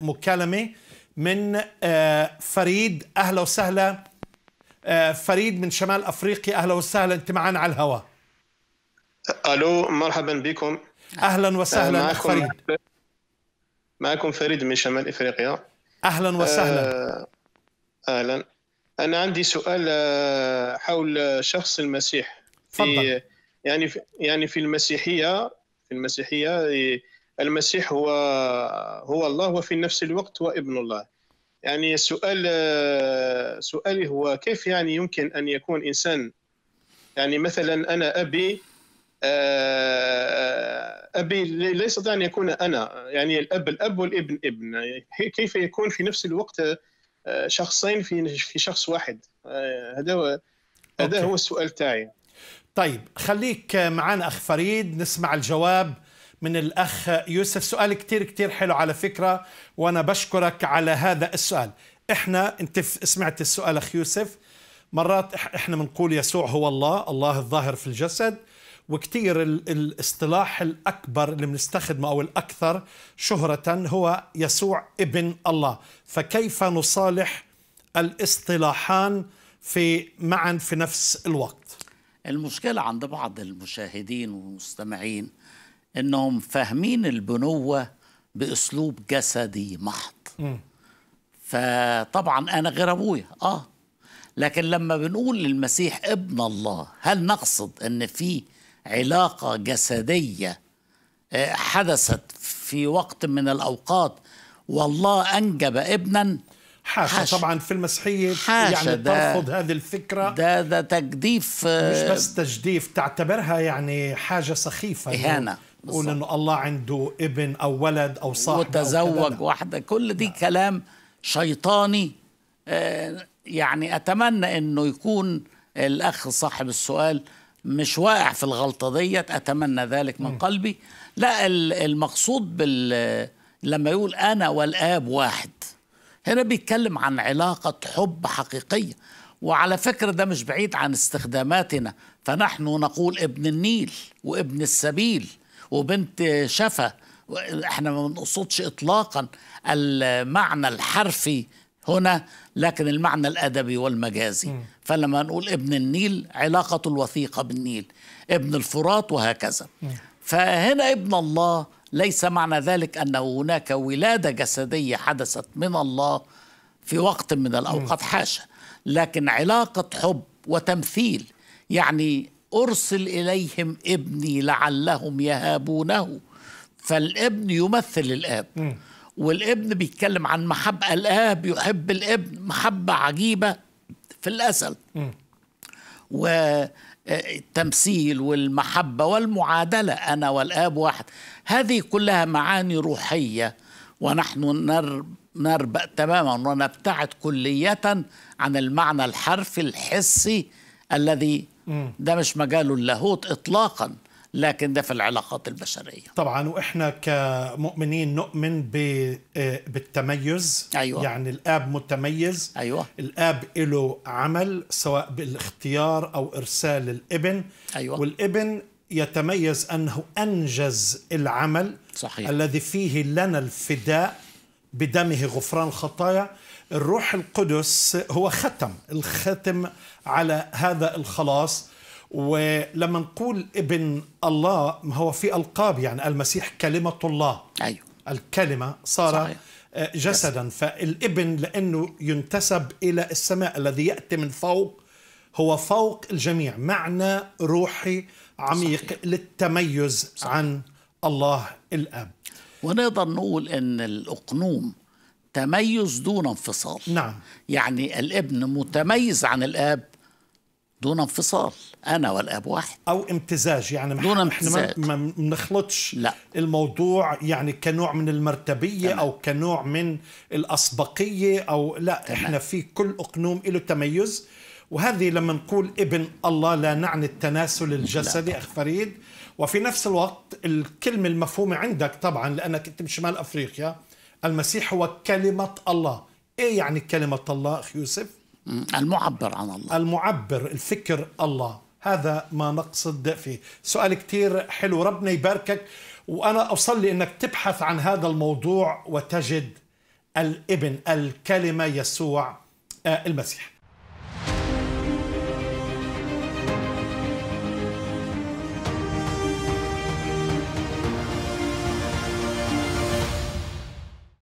مكالمة من آه، فريد أهلا وسهلا آه، فريد من شمال أفريقيا أهلا وسهلا أنت معنا على الهواء ألو مرحبا بكم أهلا وسهلا آه، معكم فريد معكم فريد من شمال أفريقيا أهلا وسهلا أهلا أنا عندي سؤال حول شخص المسيح في فضل. يعني في يعني في المسيحية في المسيحية المسيح هو هو الله وفي نفس الوقت هو ابن الله يعني السؤال سؤالي هو كيف يعني يمكن أن يكون إنسان يعني مثلا أنا أبي آه، أبي لا يستطيع أن يكون أنا يعني الأب الأب والابن ابن كيف يكون في نفس الوقت آه، شخصين في في شخص واحد آه، هذا هو هذا هو السؤال تاعي طيب خليك معنا أخ فريد نسمع الجواب من الأخ يوسف سؤال كتير كتير حلو على فكرة وأنا بشكرك على هذا السؤال إحنا أنت سمعت السؤال أخ يوسف مرات إحنا بنقول يسوع هو الله الله الظاهر في الجسد وكتير الاصطلاح الأكبر اللي بنستخدمه أو الأكثر شهرة هو يسوع ابن الله فكيف نصالح الاصطلاحان في معا في نفس الوقت المشكلة عند بعض المشاهدين والمستمعين انهم فاهمين البنوه باسلوب جسدي محض فطبعا انا غير ابويا اه لكن لما بنقول للمسيح ابن الله هل نقصد ان في علاقه جسديه آه، حدثت في وقت من الاوقات والله انجب ابنا حاشا, حاشا طبعا في المسيحية يعني ترفض هذه الفكرة ده ده تجديف آه، مش بس تجديف تعتبرها يعني حاجة سخيفة إهانة تقول انه الله عنده ابن او ولد او صاحب وتزوج واحده كل دي نعم. كلام شيطاني آه، يعني اتمنى انه يكون الاخ صاحب السؤال مش واقع في الغلطه ديت اتمنى ذلك من م. قلبي لا المقصود بال لما يقول انا والاب واحد هنا بيتكلم عن علاقه حب حقيقيه وعلى فكره ده مش بعيد عن استخداماتنا فنحن نقول ابن النيل وابن السبيل وبنت شفا احنا ما بنقصدش اطلاقا المعنى الحرفي هنا لكن المعنى الادبي والمجازي م. فلما نقول ابن النيل علاقه الوثيقه بالنيل ابن الفرات وهكذا م. فهنا ابن الله ليس معنى ذلك أن هناك ولادة جسدية حدثت من الله في وقت من الأوقات حاشا لكن علاقة حب وتمثيل يعني أرسل إليهم ابني لعلهم يهابونه فالابن يمثل الآب م. والابن بيتكلم عن محبة الآب يحب الابن محبة عجيبة في الأسل م. والتمثيل آه، والمحبة والمعادلة أنا والآب واحد هذه كلها معاني روحية ونحن نربأ تماما ونبتعد كلية عن المعنى الحرفي الحسي الذي ده مش مجاله اللاهوت اطلاقا لكن ده في العلاقات البشريه طبعا واحنا كمؤمنين نؤمن آه، بالتميز أيوة. يعني الاب متميز أيوة. الاب له عمل سواء بالاختيار او ارسال الابن أيوة. والابن يتميز انه انجز العمل صحيح. الذي فيه لنا الفداء بدمه غفران الخطايا الروح القدس هو ختم الختم على هذا الخلاص ولما نقول ابن الله ما هو في القاب يعني المسيح كلمه الله ايوه الكلمه صار صحيح. جسدا فالابن لانه ينتسب الى السماء الذي ياتي من فوق هو فوق الجميع معنى روحي عميق صحيح. للتميز صحيح. عن الله الاب ونقدر نقول ان الاقنوم تميز دون انفصال نعم يعني الابن متميز عن الاب دون انفصال انا والاب واحد او امتزاج يعني دون امتزاج احنا ما بنخلطش لا الموضوع يعني كنوع من المرتبيه تمام. او كنوع من الاسبقيه او لا تمام. احنا في كل اقنوم له تميز وهذه لما نقول ابن الله لا نعني التناسل الجسدي اخ فريد وفي نفس الوقت الكلمه المفهومه عندك طبعا لانك انت بشمال افريقيا المسيح هو كلمه الله ايه يعني كلمه الله اخ يوسف المعبر عن الله المعبر الفكر الله هذا ما نقصد فيه سؤال كتير حلو ربنا يباركك وأنا أصلي أنك تبحث عن هذا الموضوع وتجد الابن الكلمة يسوع آه، المسيح